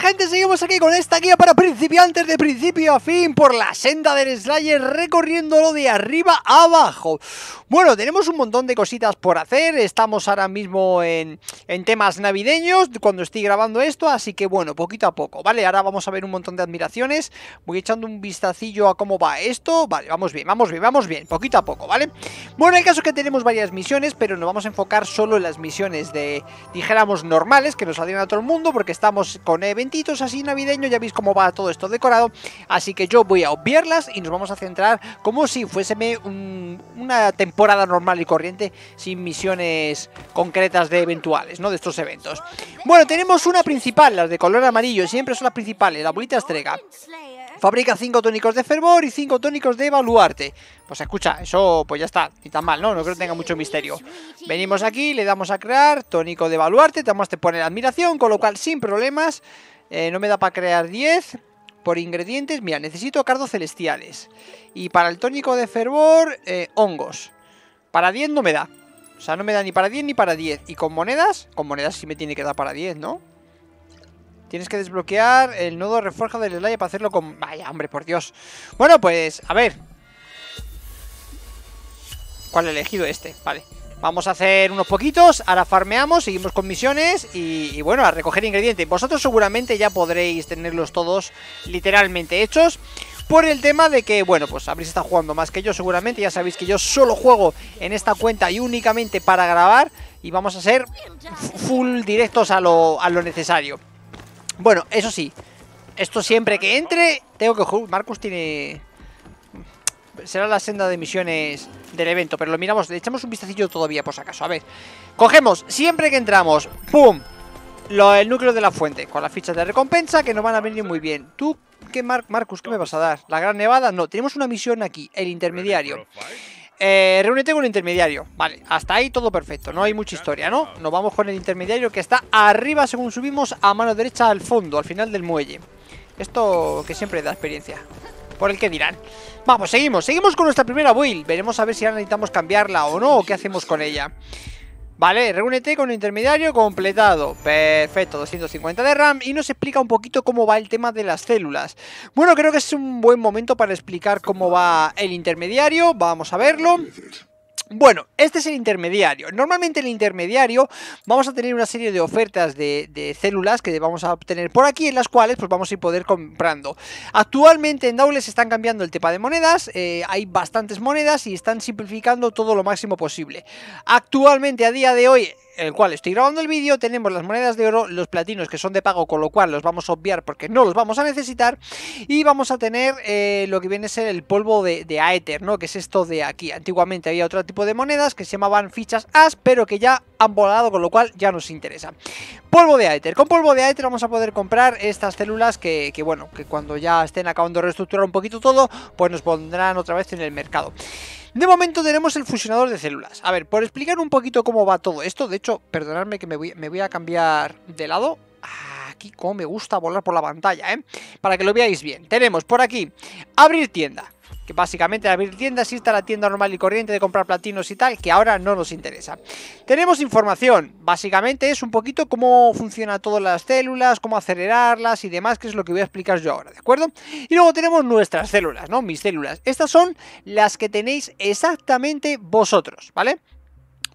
gente? Seguimos aquí con esta guía para principiantes de principio a fin por la senda del Slayer recorriéndolo de arriba a abajo. Bueno, tenemos un montón de cositas por hacer, estamos ahora mismo en, temas navideños cuando estoy grabando esto, así que bueno, poquito a poco, ¿vale? Ahora vamos a ver un montón de admiraciones, voy echando un vistacillo a cómo va esto, vale, vamos bien, vamos bien, vamos bien, poquito a poco, ¿vale? Bueno, el caso es que tenemos varias misiones, pero nos vamos a enfocar solo en las misiones de, dijéramos, normales, que nos salen a todo el mundo, porque estamos con event así navideño, ya veis cómo va todo esto decorado, así que yo voy a obviarlas y nos vamos a centrar como si fuéseme una temporada normal y corriente sin misiones concretas de eventuales, ¿no? De estos eventos. Bueno, tenemos una principal, las de color amarillo, siempre son las principales, la bolita estrega. Fabrica 5 tónicos de fervor y 5 tónicos de baluarte. Pues escucha, eso pues ya está, ni tan mal, ¿no? No creo que tenga mucho misterio. Venimos aquí, le damos a crear, tónico de baluarte, además te pone admiración, con lo cual sin problemas eh, no me da para crear 10. Por ingredientes, mira, necesito cardos celestiales. Y para el tónico de fervor, eh, hongos. Para 10 no me da. O sea, no me da ni para 10 ni para 10. Y con monedas, con monedas sí me tiene que dar para 10, ¿no? Tienes que desbloquear el nodo refuerzo del Slayer para hacerlo con... Vaya, hombre, por Dios. Bueno, pues, a ver. ¿Cuál he elegido? Este, vale. Vamos a hacer unos poquitos, ahora farmeamos, seguimos con misiones y, bueno, a recoger ingredientes. Vosotros seguramente ya podréis tenerlos todos literalmente hechos. Por el tema de que, bueno, pues habréis estado jugando más que yo seguramente. Ya sabéis que yo solo juego en esta cuenta y únicamente para grabar. Y vamos a ser full directos a lo, a lo necesario. Bueno, eso sí, esto siempre que entre, tengo que... Marcus tiene será la senda de misiones del evento, pero lo miramos, le echamos un vistacillo todavía por si acaso, a ver. Cogemos, siempre que entramos, ¡pum! Lo, el núcleo de la fuente, con las fichas de recompensa que nos van a venir muy bien. Tú, ¿qué Marcus, qué me vas a dar? ¿La Gran Nevada? No, tenemos una misión aquí, el intermediario. Eh, reúnete con el intermediario. Vale, hasta ahí todo perfecto. No hay mucha historia, ¿no? Nos vamos con el intermediario que está arriba según subimos a mano derecha al fondo, al final del muelle. Esto que siempre da experiencia por el que dirán. Vamos, seguimos, seguimos con nuestra primera build. Veremos a ver si ahora necesitamos cambiarla o no, o qué hacemos con ella. Vale, reúnete con el intermediario completado. Perfecto, 250 de RAM. Y nos explica un poquito cómo va el tema de las células. Bueno, creo que es un buen momento para explicar cómo va el intermediario. Vamos a verlo. Bueno, este es el intermediario. Normalmente el intermediario vamos a tener una serie de ofertas de, células que vamos a obtener por aquí, en las cuales pues vamos a ir poder comprando. Actualmente en se están cambiando el tema de monedas, eh, hay bastantes monedas y están simplificando todo lo máximo posible. Actualmente, a día de hoy, el cual estoy grabando el vídeo, tenemos las monedas de oro, los platinos que son de pago, con lo cual los vamos a obviar porque no los vamos a necesitar, y vamos a tener eh, lo que viene a ser el polvo de, Aether, ¿no? Que es esto de aquí. Antiguamente había otro tipo de monedas que se llamaban fichas AS, pero que ya han volado, con lo cual ya nos interesa. Polvo de Aether. Con polvo de Aether vamos a poder comprar estas células que, que bueno, que cuando ya estén acabando de reestructurar un poquito todo, pues nos pondrán otra vez en el mercado. De momento tenemos el fusionador de células. A ver, por explicar un poquito cómo va todo esto, de hecho, perdonadme que me voy, me voy a cambiar de lado. Aquí como me gusta volar por la pantalla, ¿eh? Para que lo veáis bien. Tenemos por aquí abrir tienda que básicamente abrir tiendas, irte a la tienda normal y corriente de comprar platinos y tal, que ahora no nos interesa. Tenemos información, básicamente es un poquito cómo funcionan todas las células, cómo acelerarlas y demás, que es lo que voy a explicar yo ahora, ¿de acuerdo? Y luego tenemos nuestras células, ¿no? Mis células. Estas son las que tenéis exactamente vosotros, ¿vale?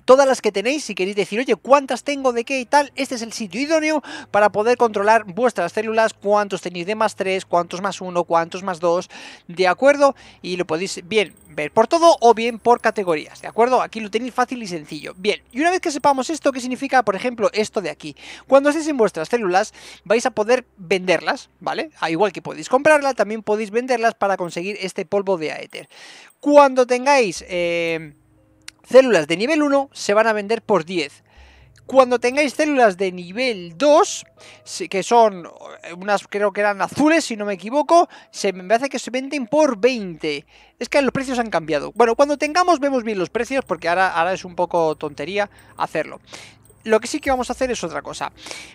todas las que tenéis, si queréis decir, oye, ¿cuántas tengo de qué y tal? Este es el sitio idóneo para poder controlar vuestras células, cuántos tenéis de más 3, cuántos más 1, cuántos más 2, ¿de acuerdo? Y lo podéis bien ver por todo o bien por categorías, ¿de acuerdo? Aquí lo tenéis fácil y sencillo. Bien, y una vez que sepamos esto, ¿qué significa, por ejemplo, esto de aquí? Cuando estéis en vuestras células, vais a poder venderlas, ¿vale? A ah, igual que podéis comprarla, también podéis venderlas para conseguir este polvo de aéter. Cuando tengáis... Eh, células de nivel 1 se van a vender por 10. Cuando tengáis células de nivel 2, que son eh, unas creo que eran azules, si no me equivoco, se me hace que se venden por 20. Es que los precios han cambiado. Bueno, cuando tengamos vemos bien los precios, porque ahora, ahora es un poco tontería hacerlo. Lo que sí que vamos a hacer es otra cosa.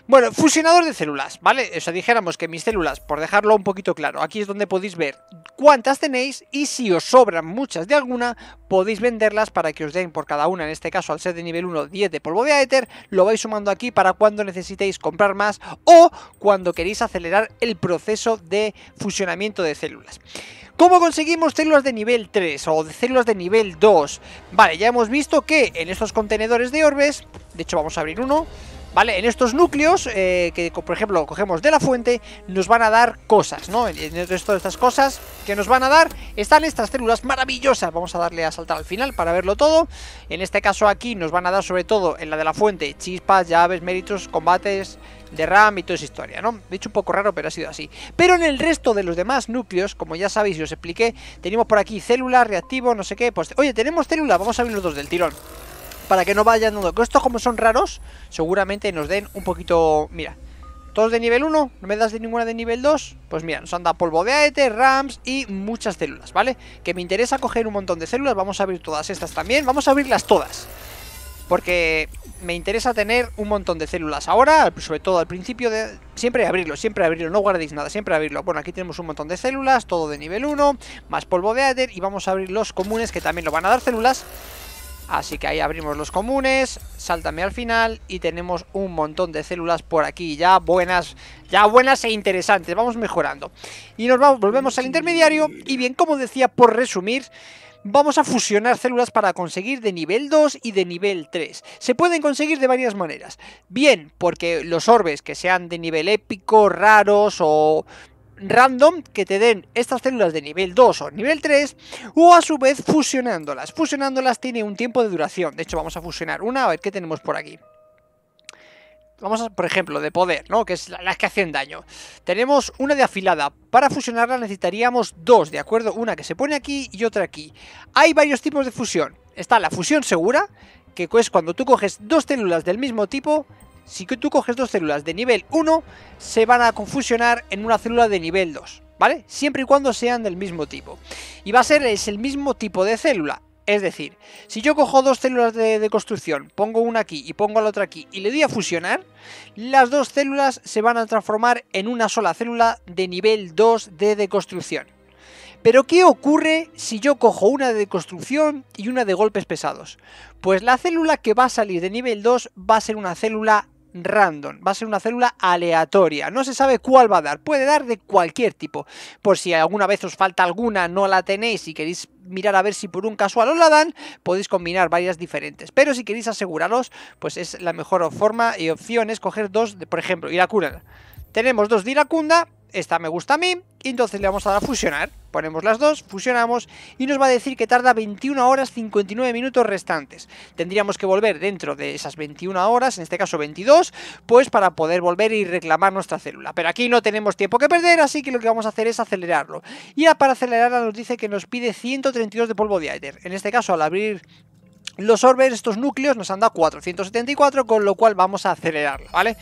Bueno, fusionador de células, ¿vale? O sea, dijéramos que mis células, por dejarlo un poquito claro, aquí es donde podéis ver cuántas tenéis y si os sobran muchas de alguna, podéis venderlas para que os den por cada una, en este caso al ser de nivel 1, 10 de polvo de éter, lo vais sumando aquí para cuando necesitéis comprar más o cuando queréis acelerar el proceso de fusionamiento de células. ¿Cómo conseguimos células de nivel 3 o de células de nivel 2? Vale, ya hemos visto que en estos contenedores de orbes, de hecho vamos a abrir uno, ¿Vale? En estos núcleos, eh, que por ejemplo cogemos de la fuente, nos van a dar cosas, ¿no? En resto de estas cosas que nos van a dar están estas células maravillosas. Vamos a darle a saltar al final para verlo todo. En este caso aquí nos van a dar sobre todo en la de la fuente chispas, llaves, méritos, combates, de RAM y toda esa historia, ¿no? De hecho, un poco raro, pero ha sido así. Pero en el resto de los demás núcleos, como ya sabéis y os expliqué, tenemos por aquí células, reactivo, no sé qué. Pues, oye, tenemos células, vamos a ver los dos del tirón para que no vayan dando. Que estos como son raros, seguramente nos den un poquito... Mira, todos de nivel 1, no me das de ninguna de nivel 2 Pues mira, nos han dado polvo de Aether... rams y muchas células, ¿vale? Que me interesa coger un montón de células, vamos a abrir todas estas también Vamos a abrirlas todas Porque me interesa tener un montón de células ahora, sobre todo al principio de... Siempre abrirlo, siempre abrirlo, no guardéis nada, siempre abrirlo Bueno, aquí tenemos un montón de células, todo de nivel 1, más polvo de aether Y vamos a abrir los comunes que también nos van a dar células Así que ahí abrimos los comunes, sáltame al final y tenemos un montón de células por aquí ya buenas, ya buenas e interesantes, vamos mejorando. Y nos vamos, volvemos al intermediario y bien, como decía, por resumir, vamos a fusionar células para conseguir de nivel 2 y de nivel 3. Se pueden conseguir de varias maneras. Bien, porque los orbes que sean de nivel épico, raros o random que te den estas células de nivel 2 o nivel 3 o a su vez fusionándolas. Fusionándolas tiene un tiempo de duración. De hecho, vamos a fusionar una a ver qué tenemos por aquí. Vamos a, por ejemplo, de poder, ¿no? Que es la, las que hacen daño. Tenemos una de afilada. Para fusionarla necesitaríamos dos, ¿de acuerdo? Una que se pone aquí y otra aquí. Hay varios tipos de fusión. Está la fusión segura, que es cuando tú coges dos células del mismo tipo, si tú coges dos células de nivel 1, se van a confusionar en una célula de nivel 2, ¿vale? Siempre y cuando sean del mismo tipo. Y va a ser es el mismo tipo de célula. Es decir, si yo cojo dos células de, de, construcción, pongo una aquí y pongo la otra aquí y le doy a fusionar, las dos células se van a transformar en una sola célula de nivel 2 de deconstrucción. Pero ¿qué ocurre si yo cojo una de construcción y una de golpes pesados? Pues la célula que va a salir de nivel 2 va a ser una célula random, va a ser una célula aleatoria, no se sabe cuál va a dar, puede dar de cualquier tipo, por si alguna vez os falta alguna, no la tenéis y queréis mirar a ver si por un casual os la dan, podéis combinar varias diferentes, pero si queréis aseguraros, pues es la mejor forma y opción es coger dos, por ejemplo, iracunda, tenemos dos de iracunda, esta me gusta a mí, y entonces le vamos a dar a fusionar. Ponemos las dos, fusionamos y nos va a decir que tarda 21 horas 59 minutos restantes. Tendríamos que volver dentro de esas 21 horas, en este caso 22, pues para poder volver y reclamar nuestra célula. Pero aquí no tenemos tiempo que perder, así que lo que vamos a hacer es acelerarlo. Y para acelerarla nos dice que nos pide 132 de polvo de éter. En este caso, al abrir los orbes, estos núcleos nos han dado 474, con lo cual vamos a acelerarlo, ¿vale?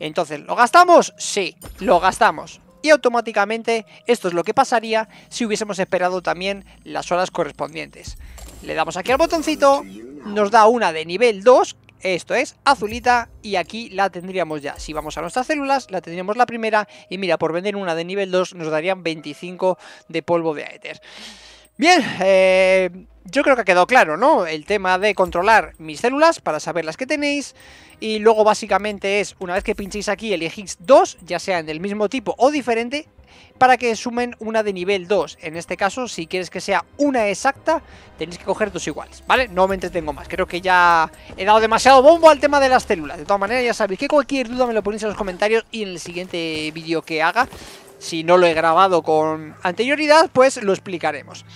Entonces, ¿lo gastamos? Sí, lo gastamos y automáticamente esto es lo que pasaría si hubiésemos esperado también las horas correspondientes. Le damos aquí al botoncito, nos da una de nivel 2, esto es azulita y aquí la tendríamos ya. Si vamos a nuestras células, la tendríamos la primera y mira, por vender una de nivel 2 nos darían 25 de polvo de éter Bien, eh yo creo que ha quedado claro, ¿no? El tema de controlar mis células para saber las que tenéis. Y luego básicamente es, una vez que pinchéis aquí, elegís dos, ya sean del mismo tipo o diferente, para que sumen una de nivel 2. En este caso, si quieres que sea una exacta, tenéis que coger dos iguales, ¿vale? No me entretengo más, creo que ya he dado demasiado bombo al tema de las células. De todas maneras, ya sabéis que cualquier duda me lo ponéis en los comentarios y en el siguiente vídeo que haga, si no lo he grabado con anterioridad, pues lo explicaremos.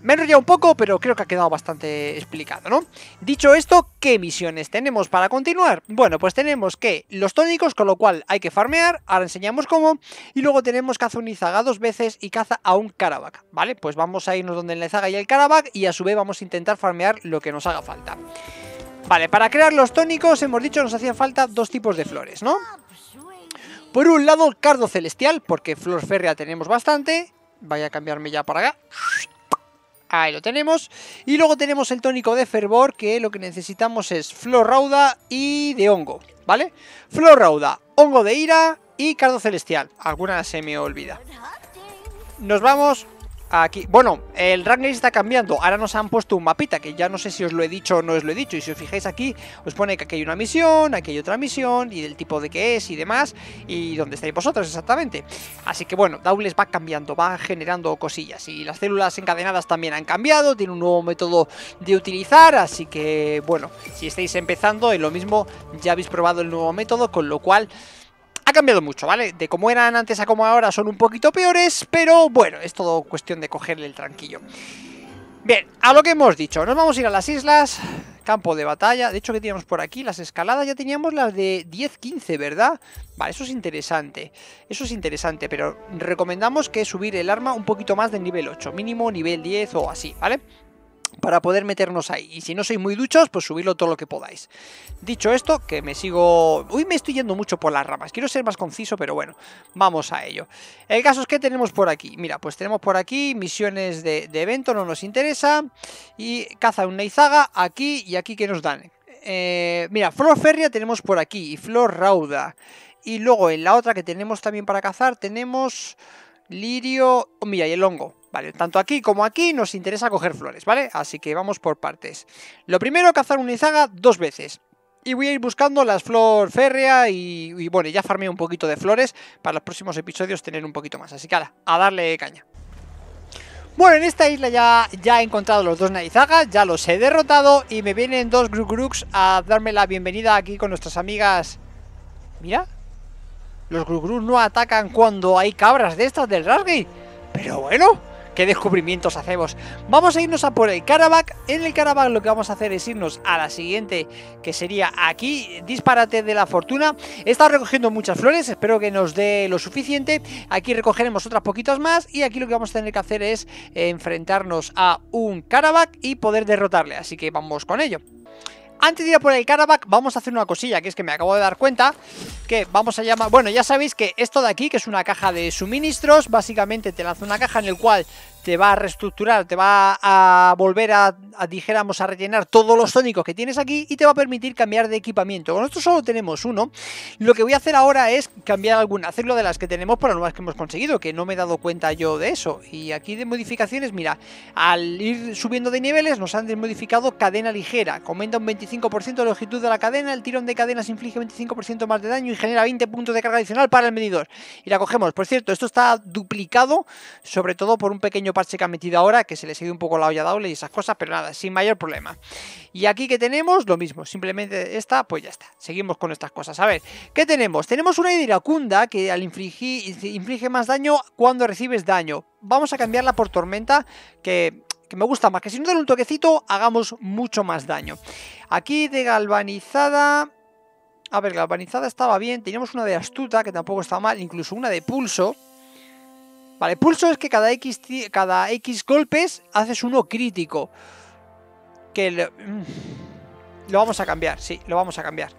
Me he enrollado un poco, pero creo que ha quedado bastante explicado, ¿no? Dicho esto, ¿qué misiones tenemos para continuar? Bueno, pues tenemos que los tónicos, con lo cual hay que farmear, ahora enseñamos cómo, y luego tenemos caza un Izaga dos veces y caza a un Karabak, ¿vale? Pues vamos a irnos donde el Izaga y el Karabak, y a su vez vamos a intentar farmear lo que nos haga falta. Vale, para crear los tónicos, hemos dicho, nos hacían falta dos tipos de flores, ¿no? Por un lado, cardo celestial, porque flor férrea tenemos bastante. Vaya a cambiarme ya para acá. Ahí lo tenemos. Y luego tenemos el tónico de fervor, que lo que necesitamos es flor rauda y de hongo, ¿vale? Flor rauda, hongo de ira y cardo celestial. Alguna se me olvida. Nos vamos Aquí, bueno, el Ragnar está cambiando. Ahora nos han puesto un mapita que ya no sé si os lo he dicho o no os lo he dicho. Y si os fijáis aquí, os pone que aquí hay una misión, aquí hay otra misión y del tipo de que es y demás. Y dónde estáis vosotros exactamente. Así que bueno, Daules va cambiando, va generando cosillas. Y las células encadenadas también han cambiado, tiene un nuevo método de utilizar. Así que bueno, si estáis empezando, en lo mismo ya habéis probado el nuevo método, con lo cual ha cambiado mucho, ¿vale? De cómo eran antes a como ahora son un poquito peores, pero bueno, es todo cuestión de cogerle el tranquillo. Bien, a lo que hemos dicho, nos vamos a ir a las islas, campo de batalla, de hecho que teníamos por aquí las escaladas, ya teníamos las de 10-15, ¿verdad? Vale, eso es interesante, eso es interesante, pero recomendamos que subir el arma un poquito más del nivel 8, mínimo nivel 10 o así, ¿vale? para poder meternos ahí. Y si no sois muy duchos, pues subidlo todo lo que podáis. Dicho esto, que me sigo... Uy, me estoy yendo mucho por las ramas. Quiero ser más conciso, pero bueno, vamos a ello. El caso es que tenemos por aquí. Mira, pues tenemos por aquí misiones de, evento, no nos interesa. Y caza una izaga aquí y aquí que nos dan. Eh, mira, Flor Férrea tenemos por aquí y Flor Rauda. Y luego en la otra que tenemos también para cazar tenemos lirio... mira, y el hongo. Vale, tanto aquí como aquí nos interesa coger flores, ¿vale? Así que vamos por partes. Lo primero, cazar un izaga dos veces. Y voy a ir buscando las flor férrea y, bueno, ya farmé un poquito de flores para los próximos episodios tener un poquito más. Así que a darle caña. Bueno, en esta isla ya, ya he encontrado los dos naizagas ya los he derrotado y me vienen dos Grugrugs a darme la bienvenida aquí con nuestras amigas... Mira, los grugrux no atacan cuando hay cabras de estas del Rasgate. Pero bueno, qué descubrimientos hacemos. Vamos a irnos a por el Karabakh. En el Karabakh lo que vamos a hacer es irnos a la siguiente, que sería aquí, Disparate de la Fortuna. He estado recogiendo muchas flores, espero que nos dé lo suficiente. Aquí recogeremos otras poquitas más y aquí lo que vamos a tener que hacer es enfrentarnos a un Karabakh y poder derrotarle. Así que vamos con ello. Antes de ir a por el caravac, vamos a hacer una cosilla, que es que me acabo de dar cuenta que vamos a llamar... Bueno, ya sabéis que esto de aquí, que es una caja de suministros, básicamente te lanza una caja en el cual te va a reestructurar, te va a volver a, dijéramos, a rellenar todos los tónicos que tienes aquí y te va a permitir cambiar de equipamiento. Con esto solo tenemos uno. Lo que voy a hacer ahora es cambiar alguna, hacerlo de las que tenemos por las nuevas que hemos conseguido, que no me he dado cuenta yo de eso. Y aquí de modificaciones, mira, al ir subiendo de niveles nos han desmodificado cadena ligera. Comenta un 25% de longitud de la cadena, el tirón de cadenas inflige 25% más de daño y genera 20 puntos de carga adicional para el medidor. Y la cogemos. Por cierto, esto está duplicado, sobre todo por un pequeño parcheca parche que ha metido ahora, que se le ha un poco la olla doble y esas cosas, pero nada, sin mayor problema. Y aquí que tenemos, lo mismo, simplemente esta, pues ya está, seguimos con estas cosas. A ver, ¿qué tenemos? Tenemos una iracunda que al infligir, inflige más daño cuando recibes daño. Vamos a cambiarla por tormenta, que que me gusta más, que si no dan un toquecito hagamos mucho más daño. Aquí de galvanizada... A ver, galvanizada estaba bien, teníamos una de astuta que tampoco está mal, incluso una de pulso. Vale, pulso es que cada X, cada X golpes haces uno crítico. Que mm, lo, vamos a cambiar, sí, lo vamos a cambiar.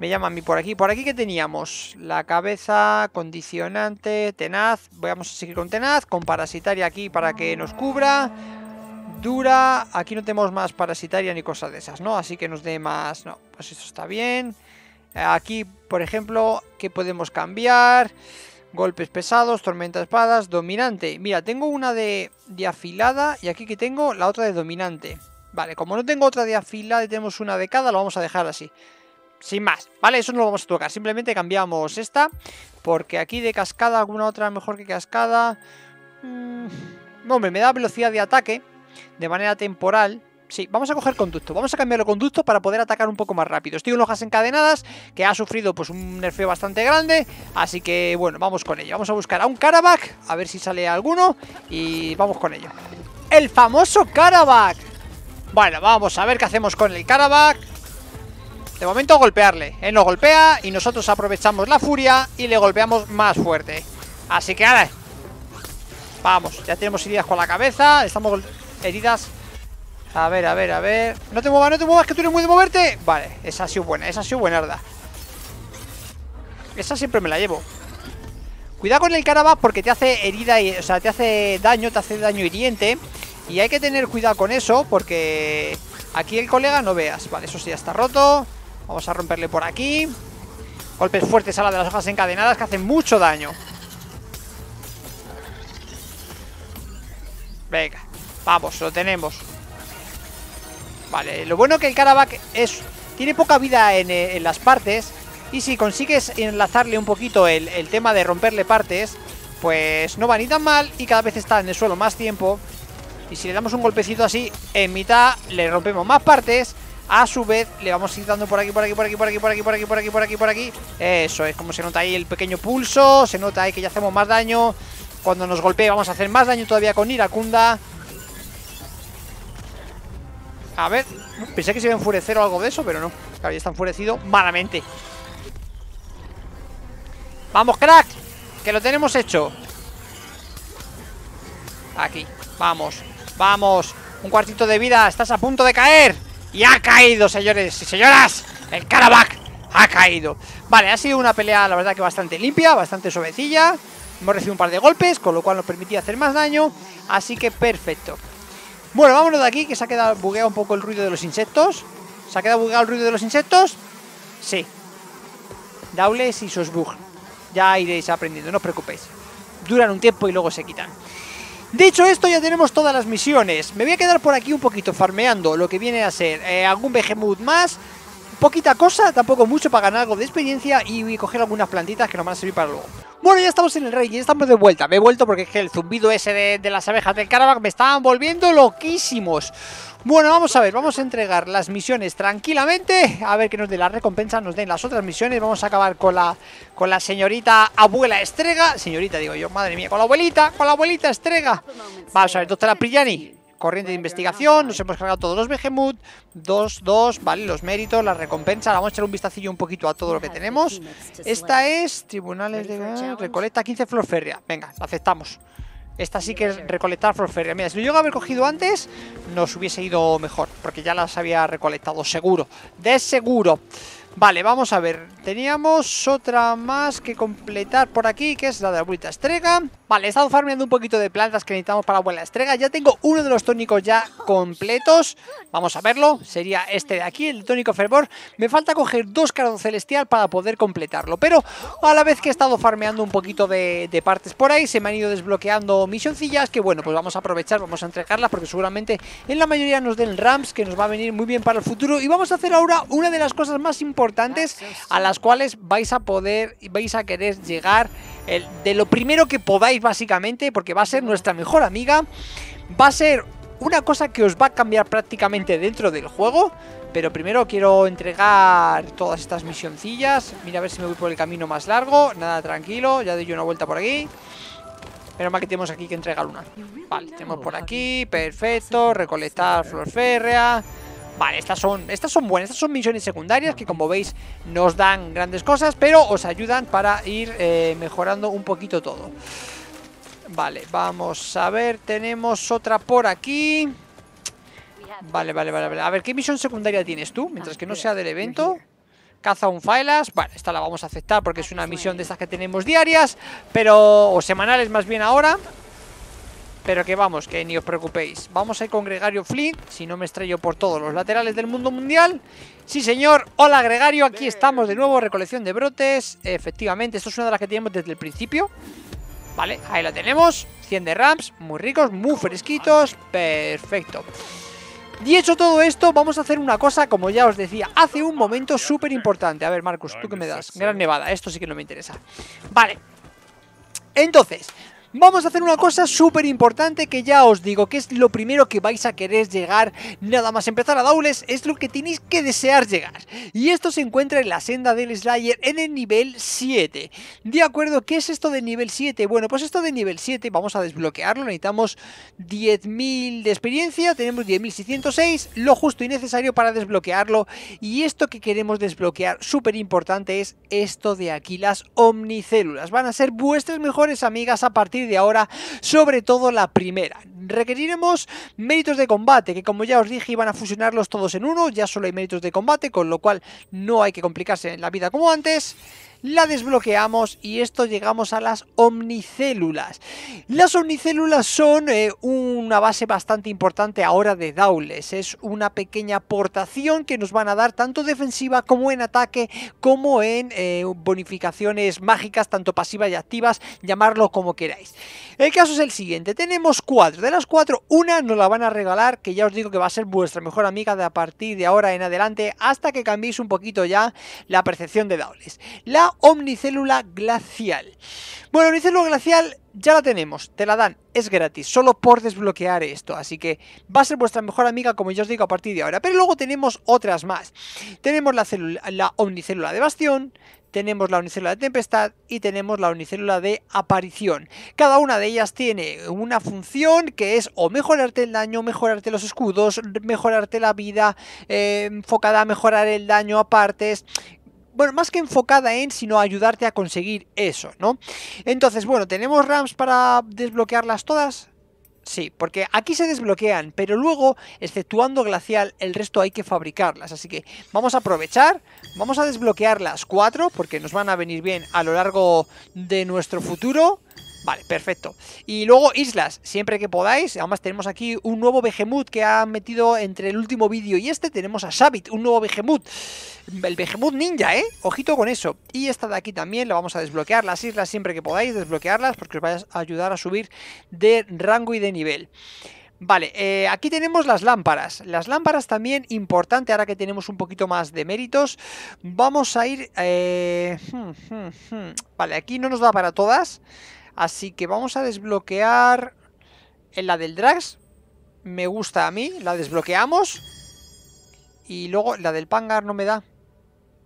Me llaman a mí por aquí. Por aquí que teníamos la cabeza, condicionante, tenaz. Vamos a seguir con tenaz, con parasitaria aquí para que nos cubra. Dura, aquí no tenemos más parasitaria ni cosas de esas, ¿no? Así que nos dé más... No, pues eso está bien. Aquí, por ejemplo, ¿qué podemos cambiar? Golpes pesados, tormenta espadas, dominante. Mira, tengo una de, afilada y aquí que tengo la otra de dominante. Vale, como no tengo otra de afilada y tenemos una de cada, lo vamos a dejar así. Sin más, ¿vale? Eso no lo vamos a tocar. Simplemente cambiamos esta. Porque aquí de cascada, alguna otra mejor que cascada... No, mm, hombre, me da velocidad de ataque. De manera temporal. Sí, vamos a coger conducto. Vamos a cambiar cambiarlo conducto para poder atacar un poco más rápido. Estoy con hojas encadenadas, que ha sufrido pues un nerfeo bastante grande. Así que, bueno, vamos con ello. Vamos a buscar a un Karabak, a ver si sale alguno. Y vamos con ello. ¡El famoso Karabak! Bueno, vamos a ver qué hacemos con el Karabak. De momento golpearle. Él nos golpea y nosotros aprovechamos la furia y le golpeamos más fuerte. Así que ahora... Vamos, ya tenemos heridas con la cabeza. Estamos heridas a ver, a ver, a ver. No te muevas, no te muevas, que tú eres muy de moverte. Vale, esa ha sido buena, esa ha sido ¿verdad? Esa siempre me la llevo. Cuidado con el Carabas porque te hace herida, y, o sea, te hace daño, te hace daño hiriente. Y hay que tener cuidado con eso porque aquí el colega no veas. Vale, eso sí ya está roto. Vamos a romperle por aquí. Golpes fuertes a la de las hojas encadenadas que hacen mucho daño. Venga, vamos, lo tenemos. Vale, lo bueno que el Karabak es, tiene poca vida eh, en, las partes y si consigues enlazarle un poquito el, tema de romperle partes, pues no va ni tan mal y cada vez está en el suelo más tiempo. Y si le damos un golpecito así, en mitad le rompemos más partes. A su vez, le vamos quitando por aquí, por aquí, por aquí, por aquí, por aquí, por aquí, por aquí, por aquí, por aquí. Eso es como se nota ahí el pequeño pulso. Se nota ahí que ya hacemos más daño. Cuando nos golpee vamos a hacer más daño todavía con Iracunda. A ver, pensé que se iba a enfurecer o algo de eso, pero no. Claro, ya está enfurecido malamente. ¡Vamos, crack! ¡Que lo tenemos hecho! Aquí, vamos, vamos Un cuartito de vida, estás a punto de caer Y ha caído, señores y señoras El carabac ha caído Vale, ha sido una pelea, la verdad que bastante limpia Bastante suavecilla Hemos recibido un par de golpes, con lo cual nos permitía hacer más daño Así que perfecto bueno, vámonos de aquí, que se ha quedado bugueado un poco el ruido de los insectos. ¿Se ha quedado bugueado el ruido de los insectos? Sí. Daules y bug. Ya iréis aprendiendo, no os preocupéis. Duran un tiempo y luego se quitan. Dicho esto, ya tenemos todas las misiones. Me voy a quedar por aquí un poquito farmeando lo que viene a ser eh, algún Behemoth más, poquita cosa, tampoco mucho para ganar algo de experiencia y coger algunas plantitas que nos van a servir para luego. Bueno, ya estamos en el rey, y estamos de vuelta. Me he vuelto porque es que el zumbido ese de, las abejas del Caravan me estaban volviendo loquísimos. Bueno, vamos a ver, vamos a entregar las misiones tranquilamente, a ver que nos dé la recompensa nos den las otras misiones, vamos a acabar con la, con la señorita abuela Estrega, señorita digo yo, madre mía, con la abuelita, con la abuelita Estrega. Vamos a ver, doctora Prillani, corriente de investigación, nos hemos cargado todos los Behemoth, dos dos, ¿vale? Los méritos, las recompensas, vamos a echar un vistacillo un poquito a todo lo que tenemos. Esta es Tribunales de... Recolecta 15 flor venga, aceptamos. Esta sí que es recolectar flor Mira, si lo llego a haber cogido antes, nos hubiese ido mejor, porque ya las había recolectado, seguro, de seguro. Vale, vamos a ver. Teníamos otra más que completar por aquí, que es la de la abuelita estrega. Vale, he estado farmeando un poquito de plantas que necesitamos para la abuela estrega. Ya tengo uno de los tónicos ya completos. Vamos a verlo. Sería este de aquí, el tónico fervor. Me falta coger dos cargos celestial para poder completarlo. Pero a la vez que he estado farmeando un poquito de, partes por ahí, se me han ido desbloqueando misioncillas que, bueno, pues vamos a aprovechar, vamos a entregarlas porque seguramente en la mayoría nos den rams que nos va a venir muy bien para el futuro. Y vamos a hacer ahora una de las cosas más importantes importantes a las cuales vais a poder, vais a querer llegar de lo primero que podáis básicamente, porque va a ser nuestra mejor amiga, va a ser una cosa que os va a cambiar prácticamente dentro del juego, pero primero quiero entregar todas estas misioncillas, mira a ver si me voy por el camino más largo, nada, tranquilo, ya doy una vuelta por aquí. Pero más que tenemos aquí que entregar una. Vale, tenemos por aquí, perfecto, recolectar flor férrea, Vale, estas son, estas son buenas, estas son misiones secundarias que como veis nos dan grandes cosas, pero os ayudan para ir eh, mejorando un poquito todo. Vale, vamos a ver, tenemos otra por aquí. Vale, vale, vale, vale. A ver, ¿qué misión secundaria tienes tú? Mientras que no sea del evento. Caza un Failas, vale, esta la vamos a aceptar porque es una misión de estas que tenemos diarias, pero, o semanales más bien ahora, pero que vamos, que ni os preocupéis. Vamos a ir con Gregario Flint, si no me estrello por todos los laterales del mundo mundial. Sí, señor. Hola, Gregario. Aquí estamos de nuevo, recolección de brotes. Efectivamente, esto es una de las que tenemos desde el principio. Vale, ahí la tenemos. 100 de ramps, muy ricos, muy fresquitos. Perfecto. Y hecho todo esto, vamos a hacer una cosa, como ya os decía, hace un momento súper importante. A ver, Marcus, ¿tú qué me das? Gran Nevada, esto sí que no me interesa. Vale. Entonces, Vamos a hacer una cosa súper importante que ya os digo, que es lo primero que vais a querer llegar nada más empezar a Daules, es lo que tenéis que desear llegar. Y esto se encuentra en la senda del Slayer en el nivel 7. De acuerdo, ¿qué es esto de nivel 7? Bueno, pues esto de nivel 7 vamos a desbloquearlo, necesitamos 10.000 de experiencia, tenemos 10.606, lo justo y necesario para desbloquearlo. Y esto que queremos desbloquear, súper importante, es esto de aquí, las omnicélulas. Van a ser vuestras mejores amigas a partir de ahora, sobre todo la primera. Requeriremos méritos de combate, que como ya os dije iban a fusionarlos todos en uno, ya solo hay méritos de combate, con lo cual no hay que complicarse en la vida como antes la desbloqueamos y esto llegamos a las omnicélulas. Las omnicélulas son eh, una base bastante importante ahora de Daules, es una pequeña aportación que nos van a dar tanto defensiva como en ataque, como en eh, bonificaciones mágicas, tanto pasivas y activas, llamarlo como queráis. El caso es el siguiente, tenemos cuatro, de las cuatro una nos la van a regalar, que ya os digo que va a ser vuestra mejor amiga de a partir de ahora en adelante, hasta que cambiéis un poquito ya la percepción de Daules. La omnicélula glacial. Bueno, omnicélula glacial ya la tenemos, te la dan, es gratis, solo por desbloquear esto, así que va a ser vuestra mejor amiga, como yo os digo, a partir de ahora. Pero luego tenemos otras más. Tenemos la, la omnicélula de bastión, tenemos la Omnicélula de tempestad y tenemos la Omnicélula de aparición. Cada una de ellas tiene una función que es o mejorarte el daño, mejorarte los escudos, mejorarte la vida, eh, enfocada a mejorar el daño a partes, bueno, más que enfocada en, sino ayudarte a conseguir eso, ¿no? Entonces, bueno, ¿tenemos RAMs para desbloquearlas todas? Sí, porque aquí se desbloquean, pero luego, exceptuando Glacial, el resto hay que fabricarlas. Así que vamos a aprovechar, vamos a desbloquear las cuatro, porque nos van a venir bien a lo largo de nuestro futuro. Vale, perfecto. Y luego islas, siempre que podáis. Además tenemos aquí un nuevo Behemoth que ha metido entre el último vídeo y este. Tenemos a Sabit, un nuevo Behemoth. El Behemoth ninja, ¿eh? Ojito con eso. Y esta de aquí también la vamos a desbloquear. Las islas siempre que podáis desbloquearlas porque os va a ayudar a subir de rango y de nivel. Vale, eh, aquí tenemos las lámparas. Las lámparas también, importante, ahora que tenemos un poquito más de méritos. Vamos a ir... Eh, hmm, hmm, hmm. Vale, aquí no nos da para todas. Así que vamos a desbloquear la del Drax. Me gusta a mí, la desbloqueamos. Y luego la del Pangar no me da.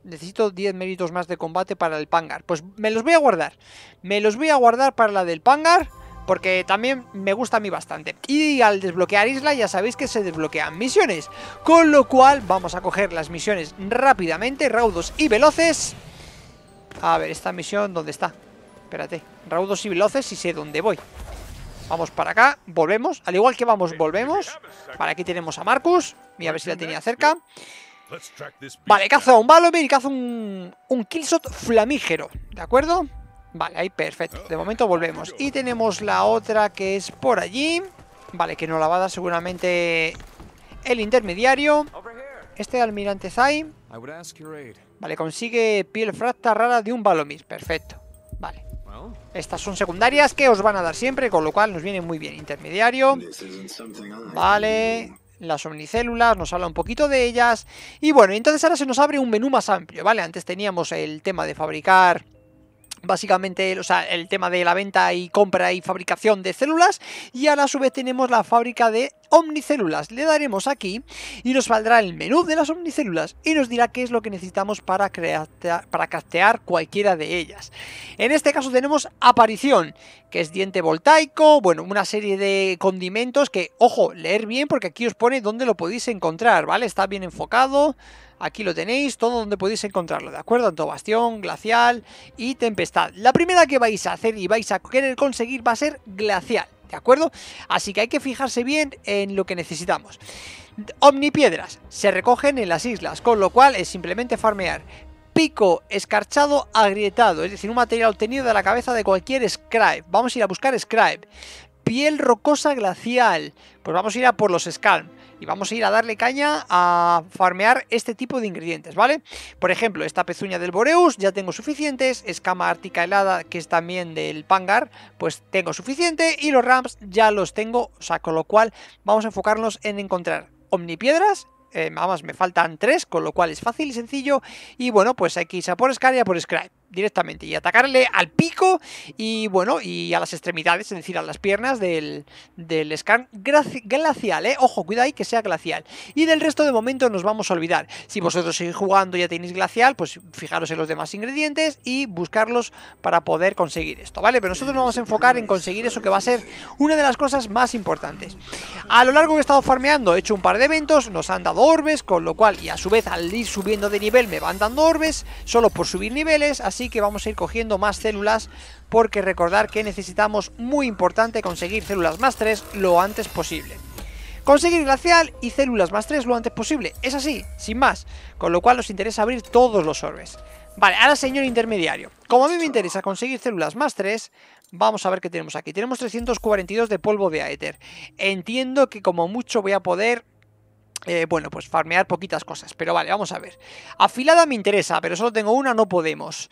Necesito 10 méritos más de combate para el Pangar. Pues me los voy a guardar. Me los voy a guardar para la del Pangar. Porque también me gusta a mí bastante. Y al desbloquear isla ya sabéis que se desbloquean misiones. Con lo cual vamos a coger las misiones rápidamente, raudos y veloces. A ver, esta misión, ¿dónde está? espérate. Raudos y veloces y sé dónde voy. Vamos para acá, volvemos. Al igual que vamos, volvemos. Para aquí tenemos a Marcus. Mira a ver si la tenía cerca. Vale, caza un Balomir y caza un, un Killshot flamígero. ¿De acuerdo? Vale, ahí perfecto. De momento volvemos. Y tenemos la otra que es por allí. Vale, que nos la va a dar seguramente el intermediario. Este almirante Zai. Vale, consigue piel fracta rara de un Balomir. Perfecto. Estas son secundarias que os van a dar siempre, con lo cual nos viene muy bien. Intermediario. Vale. Las omnicélulas, nos habla un poquito de ellas. Y bueno, entonces ahora se nos abre un menú más amplio, ¿vale? Antes teníamos el tema de fabricar básicamente, o sea, el tema de la venta y compra y fabricación de células y ahora a su vez tenemos la fábrica de omnicélulas. Le daremos aquí y nos saldrá el menú de las omnicélulas y nos dirá qué es lo que necesitamos para, craftear, para cualquiera de ellas. En este caso tenemos aparición, que es diente voltaico, bueno, una serie de condimentos que, ojo, leer bien porque aquí os pone dónde lo podéis encontrar, ¿vale? Está bien enfocado, aquí lo tenéis, todo donde podéis encontrarlo, ¿de acuerdo? Tanto bastión, glacial y tempestad. La primera que vais a hacer y vais a querer conseguir va a ser glacial. ¿de acuerdo? Así que hay que fijarse bien en lo que necesitamos. Omnipiedras se recogen en las islas, con lo cual es simplemente farmear. Pico escarchado agrietado, es decir, un material obtenido de la cabeza de cualquier scribe. Vamos a ir a buscar scribe. Piel rocosa glacial, pues vamos a ir a por los Scalm y vamos a ir a darle caña a farmear este tipo de ingredientes, ¿vale? Por ejemplo, esta pezuña del Boreus ya tengo suficientes, escama ártica helada que es también del Pangar, pues tengo suficiente y los ramps ya los tengo, o sea, con lo cual vamos a enfocarnos en encontrar omnipiedras eh, Nada más me faltan tres, con lo cual es fácil y sencillo. Y bueno, pues hay que irse a por Scaria por Scribe directamente y atacarle al pico y bueno, y a las extremidades, es decir, a las piernas del, del scan glacial, ¿eh? Ojo, cuidado ahí que sea glacial. Y del resto de momento nos vamos a olvidar. Si vosotros seguís jugando ya tenéis glacial, pues fijaros en los demás ingredientes y buscarlos para poder conseguir esto, ¿vale? Pero nosotros nos vamos a enfocar en conseguir eso que va a ser una de las cosas más importantes. A lo largo que he estado farmeando he hecho un par de eventos, nos han dado orbes, con lo cual, y a su vez al ir subiendo de nivel me van dando orbes, solo por subir niveles, así que vamos a ir cogiendo más células porque recordar que necesitamos, muy importante, conseguir células más 3 lo antes posible. Conseguir glacial y células más 3 lo antes posible, es así, sin más, con lo cual nos interesa abrir todos los orbes. Vale, ahora señor intermediario, como a mí me interesa conseguir células más 3, vamos a ver qué tenemos aquí. Tenemos 342 de polvo de aether. Entiendo que como mucho voy a poder eh, bueno, pues farmear poquitas cosas, pero vale, vamos a ver. Afilada me interesa, pero solo tengo una, no podemos.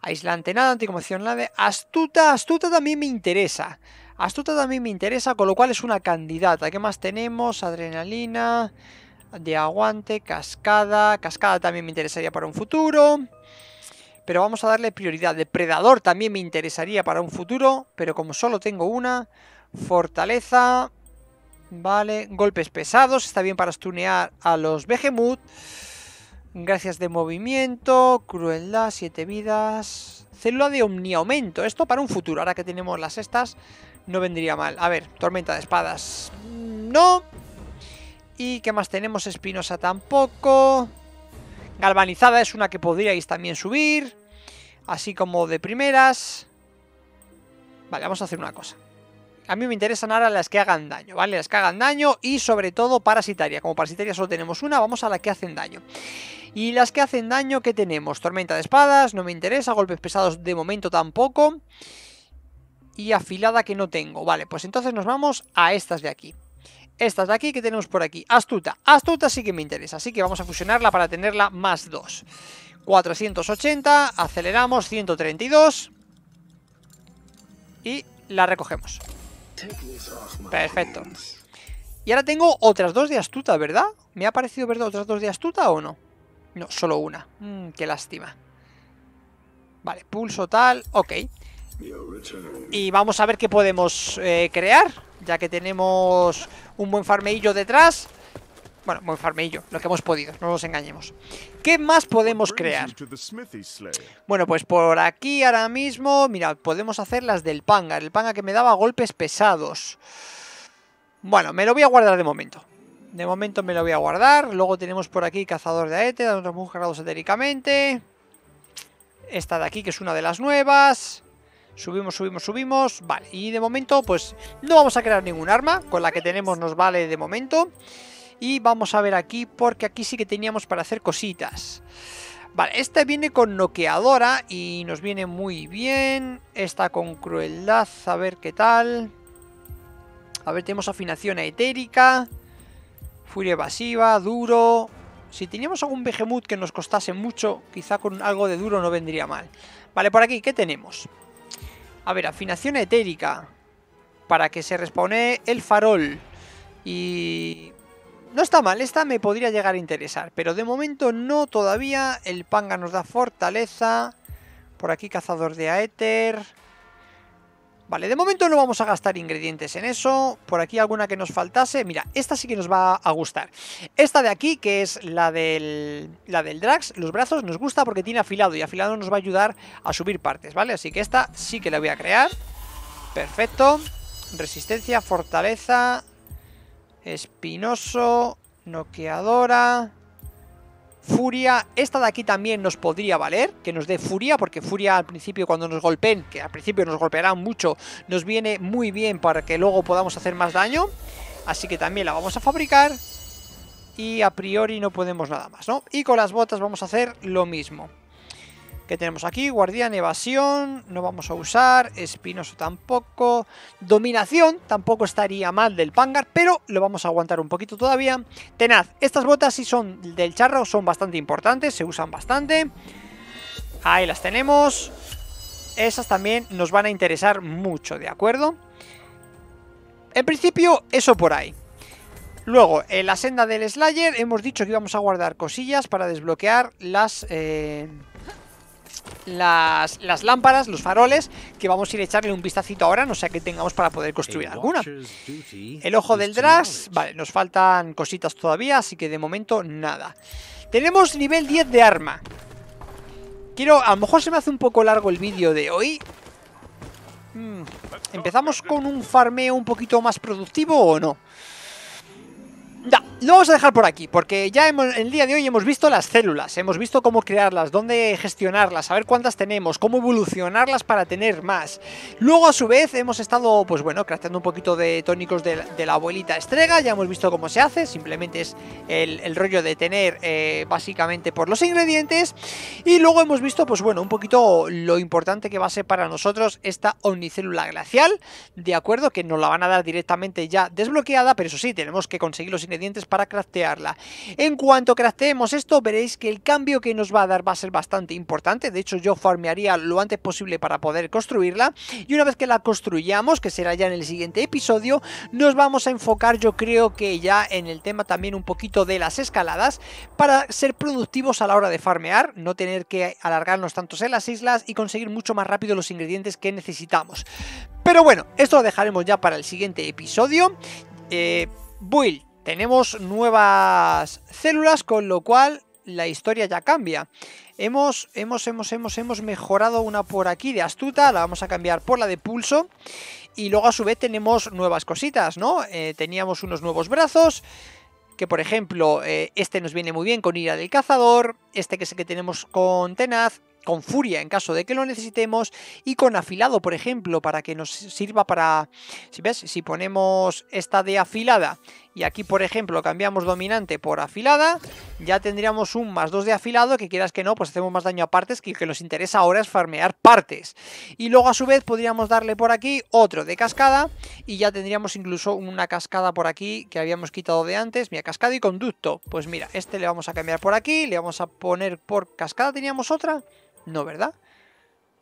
Aislante nada, anticomoción nada. Astuta, astuta también me interesa. Astuta también me interesa, con lo cual es una candidata. ¿Qué más tenemos? Adrenalina, de aguante, cascada. Cascada también me interesaría para un futuro. Pero vamos a darle prioridad. Depredador también me interesaría para un futuro, pero como solo tengo una... Fortaleza, Vale, golpes pesados, está bien para stunear a los Behemoth. Gracias de movimiento, crueldad, siete vidas... Célula de omniaumento, esto para un futuro, ahora que tenemos las estas, no vendría mal. A ver, tormenta de espadas, mm, no. ¿Y qué más tenemos? Espinosa tampoco. Galvanizada es una que podríais también subir, así como de primeras. Vale, vamos a hacer una cosa a mí me interesan ahora las que hagan daño, ¿vale? Las que hagan daño y sobre todo parasitaria. Como parasitaria solo tenemos una, vamos a la que hacen daño. Y las que hacen daño, ¿qué tenemos? Tormenta de espadas, no me interesa, golpes pesados de momento tampoco. Y afilada que no tengo. Vale, pues entonces nos vamos a estas de aquí. Estas de aquí que tenemos por aquí. Astuta. Astuta sí que me interesa, así que vamos a fusionarla para tenerla más dos 480, aceleramos, 132. Y la recogemos. Perfecto. Y ahora tengo otras dos de astuta, ¿verdad? ¿Me ha parecido ver otras dos de astuta o no? No, solo una. Mm, qué lástima. Vale, pulso tal, ok. Y vamos a ver qué podemos eh, crear, ya que tenemos un buen farmeillo detrás. Bueno, muy farmillo, lo que hemos podido, no nos engañemos. ¿Qué más podemos crear? Bueno, pues por aquí ahora mismo, mira, podemos hacer las del panga, el panga que me daba golpes pesados. Bueno, me lo voy a guardar de momento. De momento me lo voy a guardar. Luego tenemos por aquí cazador de aete, donde hemos cargado satéricamente. Esta de aquí, que es una de las nuevas. Subimos, subimos, subimos. Vale, y de momento, pues no vamos a crear ningún arma. Con la que tenemos nos vale de momento. Y vamos a ver aquí, porque aquí sí que teníamos para hacer cositas. Vale, esta viene con noqueadora y nos viene muy bien. Esta con crueldad, a ver qué tal. A ver, tenemos afinación etérica. Furia evasiva, duro. Si teníamos algún behemoth que nos costase mucho, quizá con algo de duro no vendría mal. Vale, por aquí, ¿qué tenemos? A ver, afinación etérica. Para que se respawne el farol. Y no está mal, esta me podría llegar a interesar, pero de momento no todavía. El panga nos da fortaleza. Por aquí cazador de aéter. Vale, de momento no vamos a gastar ingredientes en eso. Por aquí alguna que nos faltase. Mira, esta sí que nos va a gustar. Esta de aquí, que es la del, la del Drax, los brazos nos gusta porque tiene afilado. Y afilado nos va a ayudar a subir partes, ¿vale? Así que esta sí que la voy a crear. Perfecto. Resistencia, fortaleza, Espinoso, noqueadora, furia. Esta de aquí también nos podría valer, que nos dé furia, porque furia al principio cuando nos golpeen, que al principio nos golpearán mucho, nos viene muy bien para que luego podamos hacer más daño. Así que también la vamos a fabricar y a priori no podemos nada más, ¿no? Y con las botas vamos a hacer lo mismo que tenemos aquí, guardián, evasión, no vamos a usar, espinoso tampoco, dominación, tampoco estaría mal del Pangar, pero lo vamos a aguantar un poquito todavía. Tenaz, estas botas si son del charro, son bastante importantes, se usan bastante. Ahí las tenemos. Esas también nos van a interesar mucho, ¿de acuerdo? En principio, eso por ahí. Luego, en la senda del Slayer hemos dicho que íbamos a guardar cosillas para desbloquear las... Eh, las, lámparas, los faroles, que vamos a ir a echarle un vistacito ahora, no sea que tengamos para poder construir alguna. El ojo del Drax, vale, nos faltan cositas todavía, así que de momento nada. Tenemos nivel 10 de arma. Quiero, a lo mejor se me hace un poco largo el vídeo de hoy. Mm, ¿Empezamos con un farmeo un poquito más productivo o no? Ya, lo vamos a dejar por aquí, porque ya en el día de hoy hemos visto las células, hemos visto cómo crearlas, dónde gestionarlas, A ver cuántas tenemos, cómo evolucionarlas para tener más. Luego, a su vez, hemos estado, pues bueno, creando un poquito de tónicos de, la abuelita estrega, ya hemos visto cómo se hace, simplemente es el, rollo de tener eh, básicamente por los ingredientes. Y luego hemos visto, pues bueno, un poquito lo importante que va a ser para nosotros esta omnicélula glacial, de acuerdo, que nos la van a dar directamente ya desbloqueada, pero eso sí, tenemos que conseguir los ingredientes para craftearla. En cuanto crafteemos esto, veréis que el cambio que nos va a dar va a ser bastante importante. De hecho, yo farmearía lo antes posible para poder construirla. Y una vez que la construyamos, que será ya en el siguiente episodio, nos vamos a enfocar, yo creo que ya en el tema también un poquito de las escaladas, para ser productivos a la hora de farmear, no tener que alargarnos tantos en las islas y conseguir mucho más rápido los ingredientes que necesitamos. Pero bueno, esto lo dejaremos ya para el siguiente episodio. Eh, tenemos nuevas células, con lo cual la historia ya cambia. Hemos, hemos, hemos, hemos, mejorado una por aquí de astuta, la vamos a cambiar por la de pulso. Y luego a su vez tenemos nuevas cositas, ¿no? Eh, teníamos unos nuevos brazos, que por ejemplo, eh, este nos viene muy bien con ira del cazador, este que es el que tenemos con tenaz, con furia en caso de que lo necesitemos y con afilado, por ejemplo, para que nos sirva para... Si ves, si ponemos esta de afilada y aquí por ejemplo cambiamos dominante por afilada, ya tendríamos un más dos de afilado, que quieras que no, pues hacemos más daño a partes, que lo que nos interesa ahora es farmear partes. Y luego a su vez podríamos darle por aquí otro de cascada, y ya tendríamos incluso una cascada por aquí que habíamos quitado de antes, mira, cascada y conducto. Pues mira, este le vamos a cambiar por aquí, le vamos a poner por cascada, ¿teníamos otra? No, ¿verdad?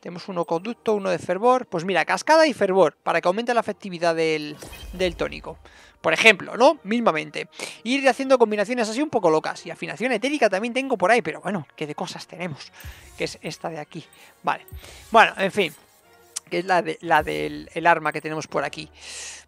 Tenemos uno conducto, uno de fervor. Pues mira, cascada y fervor, para que aumente la efectividad del, tónico. Por ejemplo, ¿no? Mismamente. Ir haciendo combinaciones así un poco locas. Y afinación etérica también tengo por ahí, pero bueno, qué de cosas tenemos. Que es esta de aquí. Vale. Bueno, en fin. Que es la, de, la del arma que tenemos por aquí.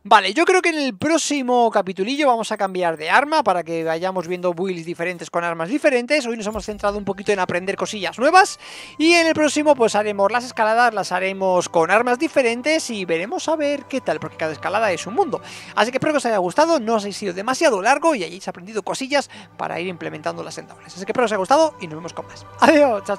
Vale, yo creo que en el próximo capitulillo vamos a cambiar de arma para que vayamos viendo builds diferentes con armas diferentes. Hoy nos hemos centrado un poquito en aprender cosillas nuevas y en el próximo pues haremos las escaladas, las haremos con armas diferentes y veremos a ver qué tal, porque cada escalada es un mundo. Así que espero que os haya gustado, no os haya sido demasiado largo y hayáis aprendido cosillas para ir implementando las dobles. Así que espero que os haya gustado y nos vemos con más. Adiós, chao.